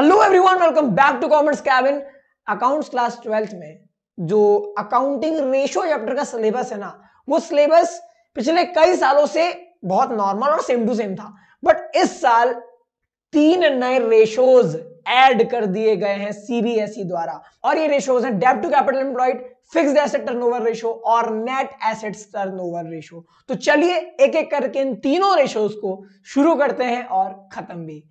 hello everyone welcome back to commerce cabin accounts class twelfth में जो accounting ratio chapter का syllabus है ना वो सिलेबस पिछले कई सालों से बहुत नॉर्मल और सेम टू सेम था बट इस साल तीन नए रेशोज ऐड कर दिए गए हैं सीबीएसई e द्वारा और ये रेशोज हैं debt to capital employed fixed asset turnover ratio और नेट टर्न टर्नओवर रेशो तो चलिए एक एक करके इन तीनों रेशोज को शुरू करते हैं और खत्म भी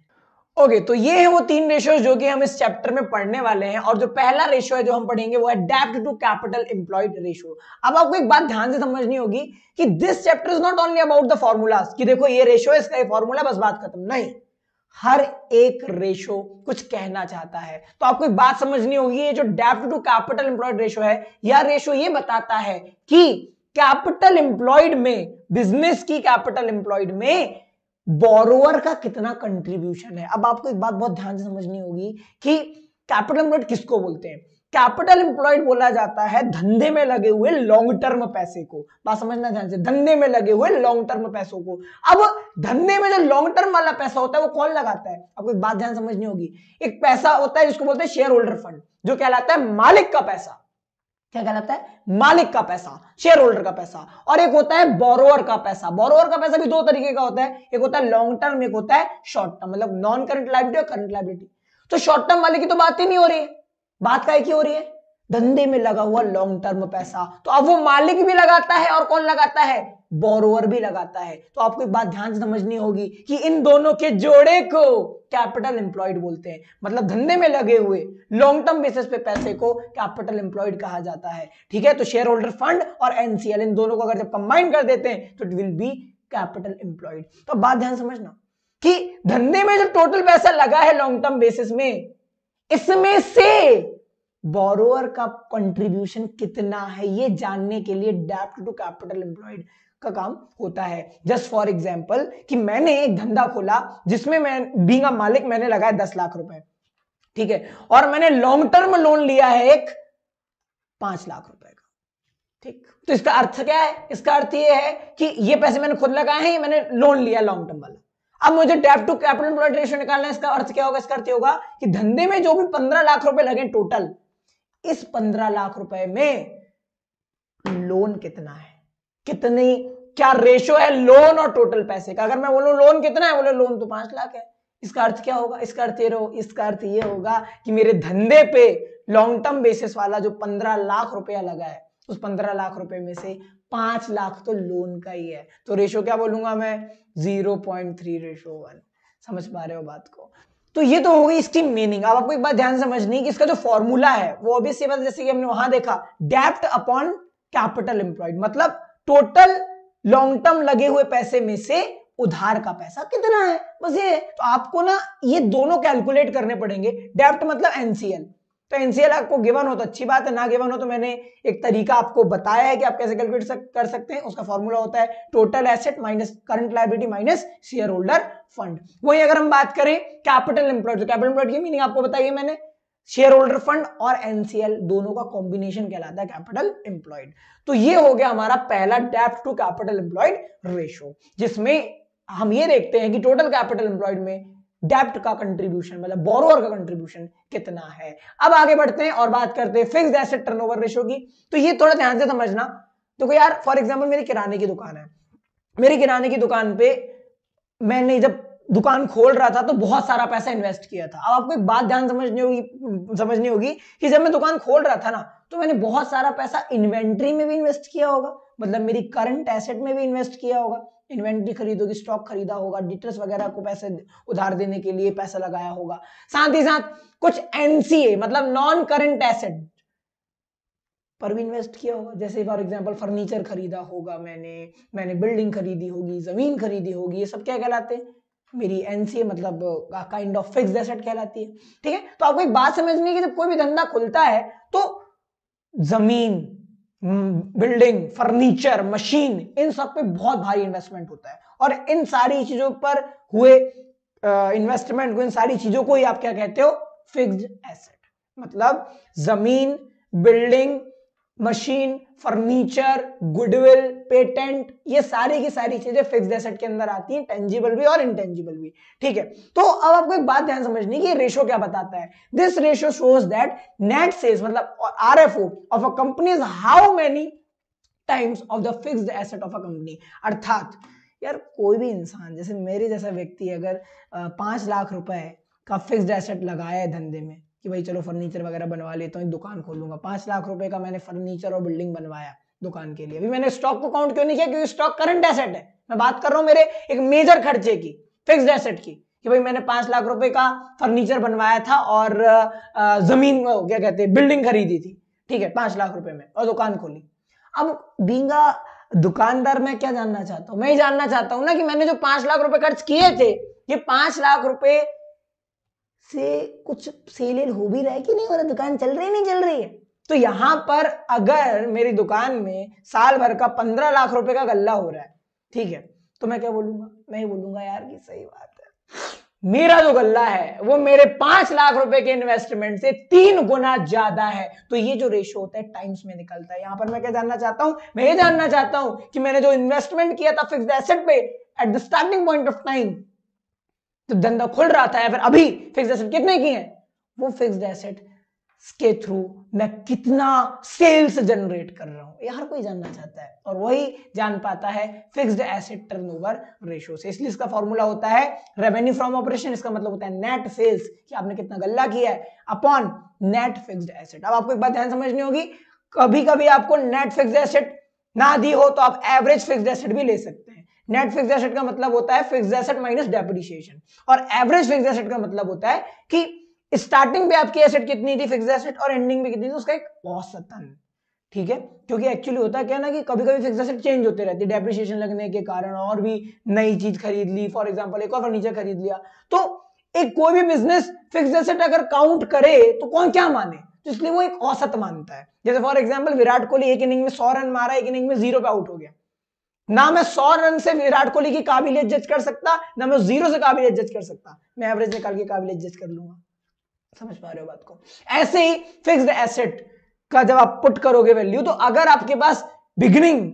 ओके okay, तो ये है वो तीन रेशियो जो कि हम इस चैप्टर में पढ़ने वाले हैं और जो पहला रेशियो है जो हम पढ़ेंगे वो है डेप्ट टू कैपिटल एम्प्लॉयड रेशियो अब आपको एक बात ध्यान से समझनी होगी कि this chapter is not only about the formulas कि देखो ये रेशियो है इसका फॉर्मूला बस बात खत्म नहीं हर एक रेशो कुछ कहना चाहता है तो आपको एक बात समझनी होगी ये जो डेप्ट टू कैपिटल एम्प्लॉयड रेशो है यह रेशो ये बताता है कि कैपिटल एम्प्लॉयड में बिजनेस की कैपिटल एम्प्लॉयड में बोरोवर का कितना कंट्रीब्यूशन है अब आपको एक बात बहुत ध्यान से समझनी होगी कि कैपिटल एम्प्लॉयड किसको बोलते हैं कैपिटल एम्प्लॉयड बोला जाता है धंधे में लगे हुए लॉन्ग टर्म पैसे को बात समझना ध्यान से धंधे में लगे हुए लॉन्ग टर्म पैसों को अब धंधे में जो लॉन्ग टर्म वाला पैसा होता है वो कौन लगाता है आपको एक बात ध्यान समझनी होगी एक पैसा होता है जिसको बोलते हैं शेयर होल्डर फंड जो कहलाता है मालिक का पैसा क्या कहलाता है मालिक का पैसा शेयर होल्डर का पैसा और एक होता है बोरोवर का पैसा बोरोवर का पैसा भी दो तरीके का होता है एक होता है लॉन्ग टर्म एक होता है शॉर्ट टर्म मतलब नॉन करंट लाइबिलिटी और करंट लाइबिलिटी तो शॉर्ट टर्म वाले की तो बात ही नहीं हो रही है बात का एक ही हो रही है धंधे में लगा हुआ लॉन्ग टर्म पैसा तो अब वो मालिक भी लगाता है और कौन लगाता है बोरोवर भी लगाता है तो आपको एक बात ध्यान से समझनी होगी कि इन दोनों के जोड़े को कैपिटल एम्प्लॉयड बोलते हैं मतलब धंधे में लगे हुए लॉन्ग टर्म बेसिस पे पैसे को कैपिटल एम्प्लॉयड कहा जाता है ठीक है तो शेयर होल्डर फंड और एनसीएल इन दोनों को अगर जब कंबाइन कर देते हैं तो it will be capital employed तो बात ध्यान समझना कि धंधे में जो टोटल पैसा लगा है लॉन्ग टर्म बेसिस में इसमें से बोरोअर का कंट्रीब्यूशन कितना है ये जानने के लिए डेप्ट टू कैपिटल एम्प्लॉयड का काम होता है जस्ट फॉर एग्जाम्पल कि मैंने एक धंधा खोला जिसमें मैं बींग मालिक मैंने लगाया दस लाख रुपए ठीक है और मैंने लॉन्ग टर्म लोन लिया है एक पांच लाख रुपए का ठीक तो इसका अर्थ क्या है इसका अर्थ ये है कि ये पैसे मैंने खुद लगाए हैं मैंने लोन लिया लॉन्ग टर्म वाला अब मुझे डेप टू कैपिटल रेशियो निकालना है इसका अर्थ क्या होगा इसका अर्थ होगा कि धंधे में जो भी पंद्रह लाख रुपए लगे टोटल इस पंद्रह लाख रुपए में लोन कितना है कितनी क्या रेशो है लोन और टोटल पैसे का अगर मैं बोलू लोन कितना है बोले लोन तो पांच लाख है इसका अर्थ क्या होगा इसका अर्थ ये रहो इसका अर्थ ये होगा कि मेरे धंधे पे लॉन्ग टर्म बेसिस वाला जो पंद्रह लाख रुपया लगा है उस पंद्रह लाख रुपए में से पांच लाख तो लोन का ही है तो रेशो क्या बोलूंगा मैं zero point three ratio one समझ पा रहे हो बात को तो ये तो होगी इसकी मीनिंग अब आपको एक बात ध्यान समझनी कि इसका जो फॉर्मूला है वो अभी से मतलब जैसे कि हमने वहां देखा डेप्ट अपॉन कैपिटल एम्प्लॉयड मतलब टोटल लॉन्ग टर्म लगे हुए पैसे में से उधार का पैसा कितना है बस ये तो आपको ना ये दोनों कैलकुलेट करने पड़ेंगे डेप्ट मतलब एनसीएल तो एनसीएल आपको गिवन हो तो अच्छी बात है ना गिवन हो तो मैंने एक तरीका आपको बताया है कि आप कैसे कैलकुलेट कर सकते हैं उसका फॉर्मूला होता है total asset minus current liability minus share holder fund वही अगर हम बात करें कैपिटल एम्प्लॉयड कैपिटल एम्प्लॉयड की मीनिंग आपको बताइए मैंने शेयर होल्डर फंड और एनसीएल दोनों का कॉम्बिनेशन कहलाता है कैपिटल एम्प्लॉयड तो ये हो गया हमारा पहला debt to capital employed ratio जिसमें हम ये देखते हैं कि टोटल कैपिटल एम्प्लॉयड में डेप्ट का कंट्रीब्यूशन मतलब बोरोअर का कंट्रीब्यूशन कितना है अब आगे बढ़ते हैं और बात करते हैं फिक्स एसेट टर्नओवर रेशो की तो ये थोड़ा ध्यान से समझना देखो तो यार फॉर एग्जाम्पल मेरी किराने की दुकान है मेरी किराने की दुकान पे मैंने जब दुकान खोल रहा था तो बहुत सारा पैसा इन्वेस्ट किया था अब आपको एक बात ध्यान समझनी होगी समझनी होगी कि जब मैं दुकान खोल रहा था ना तो मैंने बहुत सारा पैसा इन्वेंट्री में भी इन्वेस्ट किया होगा मतलब मेरी करंट एसेट में भी इन्वेस्ट किया होगा इन्वेंट्री खरीदोगी स्टॉक खरीदा होगा डिटर्स वगैरह को पैसे उधार देने के लिए पैसा लगाया होगा साथ ही साथ कुछ एनसीए मतलब नॉन करंट एसेट पर भी इन्वेस्ट किया होगा जैसे फॉर एग्जाम्पल फर्नीचर खरीदा होगा मैंने मैंने बिल्डिंग खरीदी होगी जमीन खरीदी होगी ये सब क्या कहलाते हैं मेरी एनसीए मतलब काइंड ऑफ फिक्स एसेट कहलाती है ठीक है तो आपको एक बात समझनी है कि जब कोई भी धंधा खुलता है तो जमीन बिल्डिंग फर्नीचर मशीन इन सब पे बहुत भारी इन्वेस्टमेंट होता है और इन सारी चीजों पर हुए इन्वेस्टमेंट uh, को इन सारी चीजों को ही आप क्या कहते हो फिक्स्ड एसेट मतलब जमीन building machine furniture goodwill patent ये सारी की सारी चीजें फिक्स्ड एसेट के अंदर आती हैं टेंजिबल भी और इनटेंजिबल भी ठीक है तो अब आपको एक बात ध्यान समझनी कि रेशो क्या बताता है this ratio shows that net sales मतलब RFO of a company is how many times of the fixed asset of a company अर्थात यार कोई भी इंसान जैसे मेरे जैसा व्यक्ति अगर पांच लाख रुपए का फिक्स्ड एसेट लगाया है धंधे में कि भाई चलो फर्नीचर वगैरह बनवा लेता हूँ दुकान खोलूंगा पांच लाख रुपए का मैंने फर्नीचर और बिल्डिंग बनवाया दुकान के लिए अभी मैंने स्टॉक को काउंट क्यों नहीं किया क्योंकि स्टॉक करंट एसेट है मैं बात कर रहा हूँ मेरे एक मेजर खर्चे की फिक्स एसेट की कि भाई मैंने पांच लाख रुपए का फर्नीचर बनवाया था और जमीन क्या कहते हैं बिल्डिंग खरीदी थी ठीक है पांच लाख रुपए में और दुकान खोली अब बींगा दुकानदार मैं क्या जानना चाहता हूँ मैं ही जानना चाहता हूँ ना कि मैंने जो पांच लाख रुपए खर्च किए थे ये पांच लाख रुपए से कुछ सेल हो भी रहा है कि नहीं हो रहा दुकान चल रही नहीं चल रही है तो यहां पर अगर मेरी दुकान में साल भर का पंद्रह लाख रुपए का गल्ला हो रहा है ठीक है तो मैं क्या बोलूंगा मैं ही बोलूंगा यार की सही बात है मेरा जो गल्ला है वो मेरे पांच लाख रुपए के इन्वेस्टमेंट से तीन गुना ज्यादा है तो ये जो रेशो होता है टाइम्स में निकलता है यहां पर मैं क्या जानना चाहता हूं मैं ये जानना चाहता हूं कि मैंने जो इन्वेस्टमेंट किया था फिक्स एसेट पे at the starting point of time तो धंधा खुल रहा था या फिर अभी फिक्स एसेट कितने की है वो फिक्स एसेट के थ्रू मैं कितना सेल्स जनरेट कर रहा हूं यार कोई जानना चाहता है और वही जान पाता है फिक्स्ड एसेट टर्नओवर रेशियो से इसलिए इसका फॉर्मूला होता है रेवेन्यू फ्रॉम ऑपरेशन इसका मतलब होता है नेट सेल्स कि आपने कितना गल्ला किया है अपॉन नेट फिक्स्ड एसेट अब आपको एक बात ध्यान समझनी होगी कभी कभी आपको नेट फिक्स्ड एसेट ना दी हो तो आप एवरेज फिक्स्ड एसेट भी ले सकते हैं नेट फिक्स एसेट का मतलब होता है फिक्स एसेट माइनस डेप्रिसिएशन और एवरेज फिक्स एसेट का मतलब होता है कि स्टार्टिंग पे आपकी एसेट कितनी थी फिक्स एसेट और एंडिंग पे कितनी थी उसका एक औसतन ठीक है क्योंकि एक्चुअली होता क्या ना कि कभी कभी फिक्स एसेट चेंज होते रहते हैं डेप्रिसिएशन लगने के कारण और भी नई चीज खरीद ली फॉर एग्जाम्पल एक और फर्नीचर खरीद लिया तो एक कोई भी बिजनेस फिक्स एसेट अगर काउंट करे तो कौन क्या माने तो इसलिए वो एक औसत मानता है जैसे फॉर एग्जाम्पल विराट कोहली एक इनिंग में सौ रन मारा एक इनिंग में जीरो पे आउट हो गया ना मैं सौ रन से विराट कोहली की काबिलियत जज कर सकता ना मैं जीरो से काबिलियत जज कर सकता मैं एवरेज निकाल के काबिलियत जज कर लूंगा समझ पा रहे हो बात को ऐसे ही फिक्स्ड एसेट का जब आप पुट करोगे वैल्यू तो अगर आपके पास बिगनिंग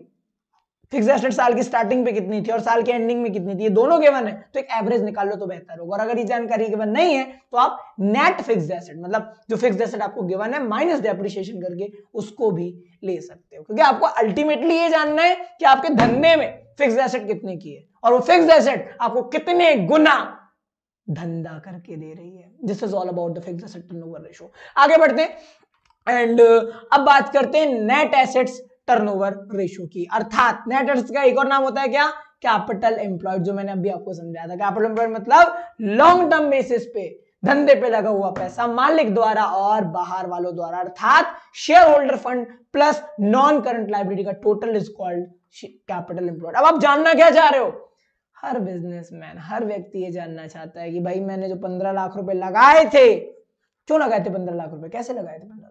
फिक्स एसेट साल की स्टार्टिंग पे कितनी थी और साल के एंडिंग में कितनी थी ये दोनों गिवन है तो एक एवरेज निकाल लो तो बेहतर होगा और अगर ये जानकारी गिवन नहीं है तो आप नेट फिक्स एसेट मतलब जो फिक्स एसेट आपको गिवन है माइनस डेप्रिशिएशन करके उसको भी ले सकते हो क्योंकि आपको अल्टीमेटली ये जानना है कि आपके धंधे में फिक्स एसेट कितने की है और वो फिक्स एसेट आपको कितने गुना धंधा करके दे रही है this is all about the fix asset turnover ratio आगे बढ़ते हैं एंड अब बात करते हैं नेट एसेट्स टर्नओवर रेशियो की अर्थात नेट अर्थ का एक और नाम होता है क्या कैपिटल एम्प्लॉयड जो मैंने अभी आपको समझाया था कैपिटल एम्प्लॉयड मतलब लॉन्ग टर्म बेसिस पे धंधे पे लगा हुआ पैसा मालिक द्वारा और बाहर वालों द्वारा अर्थात share holder fund plus non current library का total is called capital employed अब आप जानना क्या चाह रहे हो हर बिजनेसमैन हर व्यक्ति ये जानना चाहता है कि भाई मैंने जो पंद्रह लाख रुपए लगाए थे क्यों लगाए थे पंद्रह लाख रुपए कैसे लगाए थे पंद्रह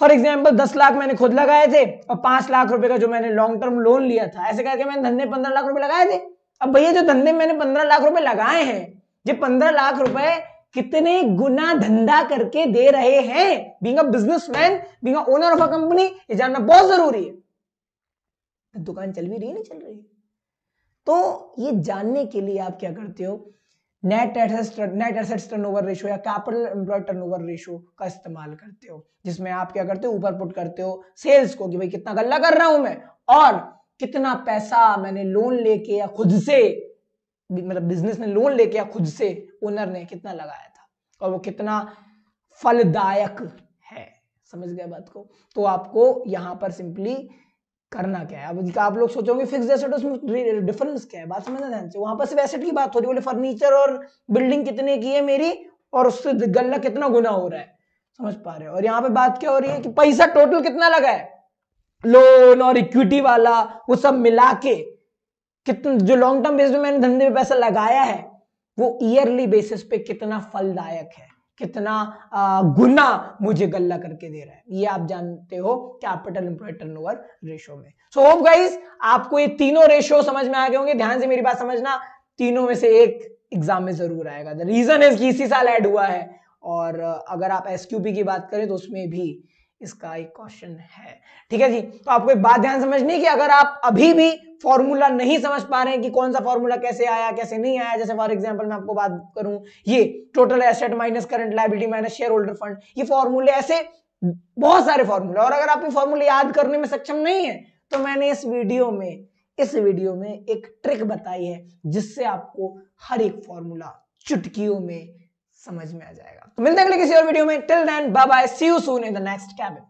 फॉर एग्जाम्पल दस लाख मैंने खुद लगाए थे और पांच लाख रुपए का जो मैंने लॉन्ग टर्म लोन लिया था ऐसे करके मैंने धंधे पंद्रह लाख रुपए लगाए थे अब भैया जो धंधे मैंने पंद्रह लाख रुपए लगाए हैं ये पंद्रह लाख रुपए कितने गुना धंधा करके दे रहे हैं being businessman being owner of a company ये जानना बहुत जरूरी है तो दुकान चल भी रही है नहीं चल रही है तो ये जानने के लिए आप क्या करते हो net asset net assets turnover ratio या कैपिटल एम्प्लॉय टर्नओवर रेशो का इस्तेमाल करते हो जिसमें आप क्या करते हो ऊपर पुट करते हो सेल्स को कि भाई कितना गल्ला कर रहा हूं मैं और कितना पैसा मैंने लोन लेके या खुद से मतलब बिजनेस ने लोन लेके या खुद से ओनर ने कितना लगाया था और वो कितना फलदायक है समझ गया बात को तो आपको यहां पर सिंपली करना क्या है अब आप लोग सोचोगे फिक्स एसेट उसमें डिफरेंस क्या है बात समझना ध्यान से वहां पर सिर्फ एसेट की बात हो रही बोले फर्नीचर और बिल्डिंग कितने की है मेरी और उससे गल्ला कितना गुना हो रहा है समझ पा रहे हो और यहाँ पे बात क्या हो रही है कि पैसा टोटल कितना लगा है लोन और इक्विटी वाला वो सब मिला के कितना जो लॉन्ग टर्म बेसिस में मैंने धंधे में पैसा लगाया है वो ईयरली बेसिस पे कितना फलदायक है कितना गुना मुझे गल्ला करके दे रहा है ये आप जानते हो कैपिटल एम्प्लॉय टर्नओवर रेशो में सो होप गाइस आपको ये तीनों रेशो समझ में आ गए होंगे ध्यान से मेरी बात समझना तीनों में से एक एग्जाम में जरूर आएगा द रीजन इज इसी साल ऐड हुआ है और अगर आप एस की बात करें तो उसमें भी इसका एक क्वेश्चन है ठीक है जी तो आपको एक बात ध्यान समझनी कि अगर आप अभी भी फॉर्मूला नहीं समझ पा रहे हैं कि कौन सा फॉर्मूला कैसे आया कैसे नहीं आया जैसे फॉर एग्जांपल मैं आपको बात करूं ये total asset minus current liability minus share holder fund ये फॉर्मूले ऐसे बहुत सारे फॉर्मूले और अगर आप ये फॉर्मूले याद करने में सक्षम नहीं है तो मैंने इस वीडियो में इस वीडियो में एक ट्रिक बताई है जिससे आपको हर एक फॉर्मूला चुटकियों में समझ में आ जाएगा तो मिलते हैं अगले किसी और वीडियो में till then bye bye see you soon in the next cabin